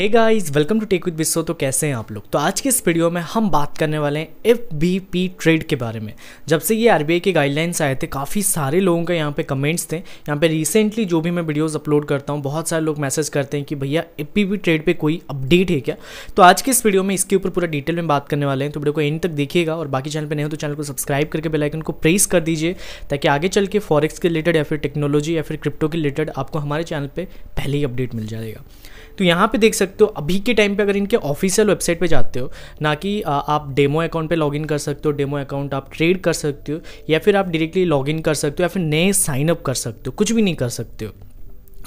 hey guys welcome to tech with Bisso तो कैसे हैं आप लोग तो आज के इस वीडियो में हम बात करने वाले हैं एफ बी पी ट्रेड के बारे में जब से ये आर के गाइडलाइंस आए थे काफ़ी सारे लोगों का यहाँ पे कमेंट्स थे यहाँ पे रिसेंटली जो भी मैं वीडियोस अपलोड करता हूँ बहुत सारे लोग मैसेज करते हैं कि भैया एफ पी ट्रेड पर कोई अपडेट है क्या तो आज के इस वीडियो में इसके ऊपर पूरा डिटेल में बात करने वाले हैं तो वीडियो को एंड तक देखिएगा और बाकी चैनल पर नहीं हो तो चैनल को सब्सक्राइब करके बेलाइकन को प्रेस कर दीजिए ताकि आगे चल के फॉरेक्स के रिलेटेड या फिर टेक्नोलॉजी या फिर क्रिप्टो के रिलेटेड आपको हमारे चैनल पर पहले ही अपडेट मिल जाएगा तो यहाँ पे देख सकते हो अभी के टाइम पे अगर इनके ऑफिशियल वेबसाइट पे जाते हो ना कि आप डेमो अकाउंट पे लॉगिन कर सकते हो डेमो अकाउंट आप ट्रेड कर सकते हो या फिर आप डायरेक्टली लॉगिन कर सकते हो या फिर नए साइन अप कर सकते हो कुछ भी नहीं कर सकते हो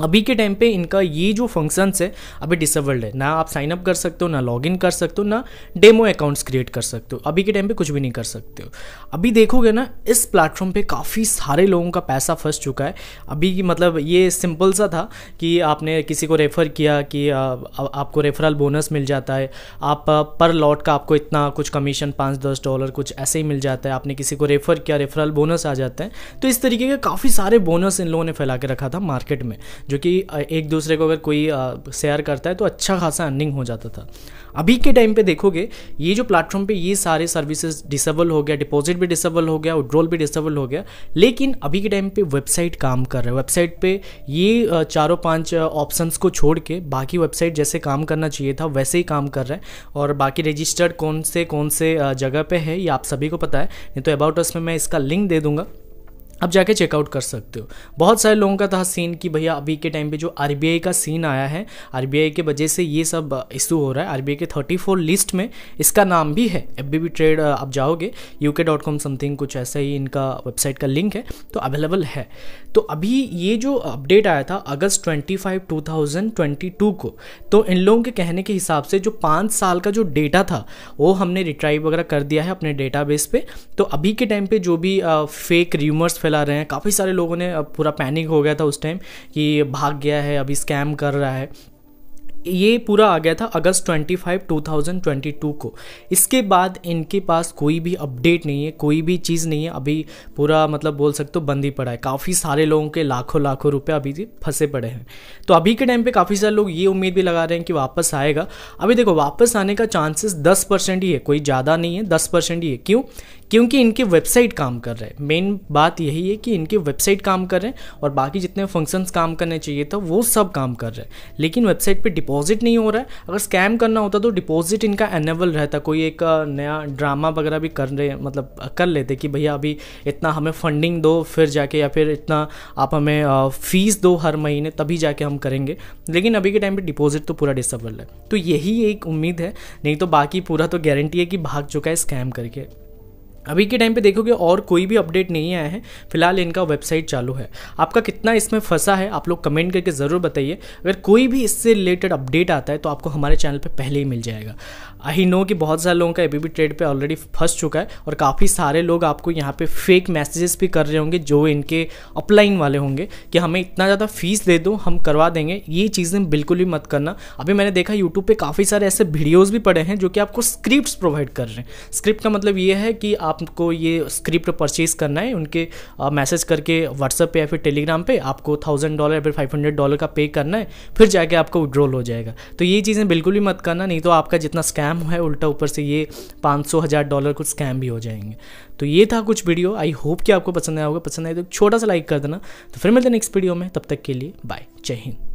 अभी के टाइम पे इनका ये जो फंक्शंस है अभी डिसेबल्ड है ना आप साइन अप कर सकते हो ना लॉग इन कर सकते हो ना डेमो अकाउंट्स क्रिएट कर सकते हो अभी के टाइम पे कुछ भी नहीं कर सकते हो अभी देखोगे ना इस प्लेटफॉर्म पे काफ़ी सारे लोगों का पैसा फंस चुका है अभी की मतलब ये सिंपल सा था कि आपने किसी को रेफ़र किया कि आ, आ, आपको रेफरल बोनस मिल जाता है आप पर लॉट का आपको इतना कुछ कमीशन पाँच दस डॉलर कुछ ऐसे ही मिल जाता है आपने किसी को रेफ़र किया रेफरल बोनस आ जाता है तो इस तरीके के काफ़ी सारे बोनस इन लोगों ने फैला के रखा था मार्केट में जो कि एक दूसरे को अगर कोई शेयर करता है तो अच्छा खासा अर्निंग हो जाता था अभी के टाइम पे देखोगे ये जो प्लेटफॉर्म पे ये सारे सर्विसेज डिसेबल हो गया डिपॉजिट भी डिसेबल हो गया विड्रॉल भी डिसेबल हो गया लेकिन अभी के टाइम पे वेबसाइट काम कर रहा है वेबसाइट पे ये चारों पांच ऑप्शंस को छोड़ के बाकी वेबसाइट जैसे काम करना चाहिए था वैसे ही काम कर रहा है और बाकी रजिस्टर्ड कौन से कौन से जगह पर है ये आप सभी को पता है नहीं तो अबाउट अस में मैं इसका लिंक दे दूँगा आप जाके चेकआउट कर सकते हो बहुत सारे लोगों का था सीन कि भैया अभी के टाइम पे जो आर का सीन आया है आर के वजह से ये सब इशू uh, हो रहा है आर के 34 लिस्ट में इसका नाम भी है एफ ट्रेड uh, आप जाओगे यू के डॉट कॉम समथिंग कुछ ऐसा ही इनका वेबसाइट का लिंक है तो अवेलेबल है तो अभी ये जो अपडेट आया था अगस्त ट्वेंटी फाइव को तो इन लोगों के कहने के हिसाब से जो पाँच साल का जो डेटा था वो हमने रिट्राइव वगैरह कर दिया है अपने डेटा पे तो अभी के टाइम पर जो भी फेक uh, र्यूमर्स फैला फैला रहे हैं काफ़ी सारे लोगों ने पूरा पैनिक हो गया था उस टाइम कि भाग गया है अभी स्कैम कर रहा है ये पूरा आ गया था अगस्त 25 2022 को इसके बाद इनके पास कोई भी अपडेट नहीं है कोई भी चीज़ नहीं है अभी पूरा मतलब बोल सकते हो बंद ही पड़ा है काफ़ी सारे लोगों के लाखों लाखों रुपए अभी भी फंसे पड़े हैं तो अभी के टाइम पे काफ़ी सारे लोग ये उम्मीद भी लगा रहे हैं कि वापस आएगा अभी देखो वापस आने का चांसेस दस ही है कोई ज़्यादा नहीं है दस ही है क्यों क्योंकि इनके वेबसाइट काम कर रहे हैं मेन बात यही है कि इनके वेबसाइट काम कर रहे हैं और बाकी जितने फंक्शंस काम करने चाहिए था वो सब काम कर रहे हैं लेकिन वेबसाइट पर डिपॉजिट डिपॉजिट नहीं हो रहा है अगर स्कैम करना होता तो डिपॉजिट इनका एनेबल रहता कोई एक नया ड्रामा वगैरह भी कर रहे मतलब कर लेते कि भैया अभी इतना हमें फंडिंग दो फिर जाके या फिर इतना आप हमें फ़ीस दो हर महीने तभी जाके हम करेंगे लेकिन अभी के टाइम पर डिपॉजिट तो पूरा डिसेबल है तो यही एक उम्मीद है नहीं तो बाकी पूरा तो गारंटी है कि भाग चुका है स्कैम करके अभी के टाइम पे देखोगे और कोई भी अपडेट नहीं आया है फिलहाल इनका वेबसाइट चालू है आपका कितना इसमें फंसा है आप लोग कमेंट करके ज़रूर बताइए अगर कोई भी इससे रिलेटेड अपडेट आता है तो आपको हमारे चैनल पे पहले ही मिल जाएगा आई नो कि बहुत सारे लोगों का ए बी ट्रेड पे ऑलरेडी फंस चुका है और काफ़ी सारे लोग आपको यहाँ पे फेक मैसेजेस भी कर रहे होंगे जो इनके अपलाइन वाले होंगे कि हमें इतना ज़्यादा फीस दे दो हम करवा देंगे ये चीज़ें बिल्कुल भी मत करना अभी मैंने देखा यूट्यूब पर काफ़ी सारे ऐसे वीडियोज़ भी पड़े हैं जो कि आपको स्क्रिप्ट प्रोवाइड कर रहे हैं स्क्रिप्ट का मतलब ये है कि आपको ये स्क्रिप्ट परचेज करना है उनके मैसेज करके व्हाट्सअप पे या फिर टेलीग्राम पे आपको थाउजेंड डॉलर या फिर फाइव हंड्रेड डॉलर का पे करना है फिर जाके आपको विड्रॉल हो जाएगा तो ये चीज़ें बिल्कुल भी मत करना नहीं तो आपका जितना स्कैम स्कैम है उल्टा ऊपर से ये पाँच सौ हज़ार डॉलर कुछ स्कैम भी हो जाएंगे तो ये था कुछ वीडियो आई होप कि आपको पसंद आया होगा पसंद आए तो छोटा सा लाइक कर देना तो फिर मिलते हैं नेक्स्ट वीडियो में तब तक के लिए बाय जय हिंद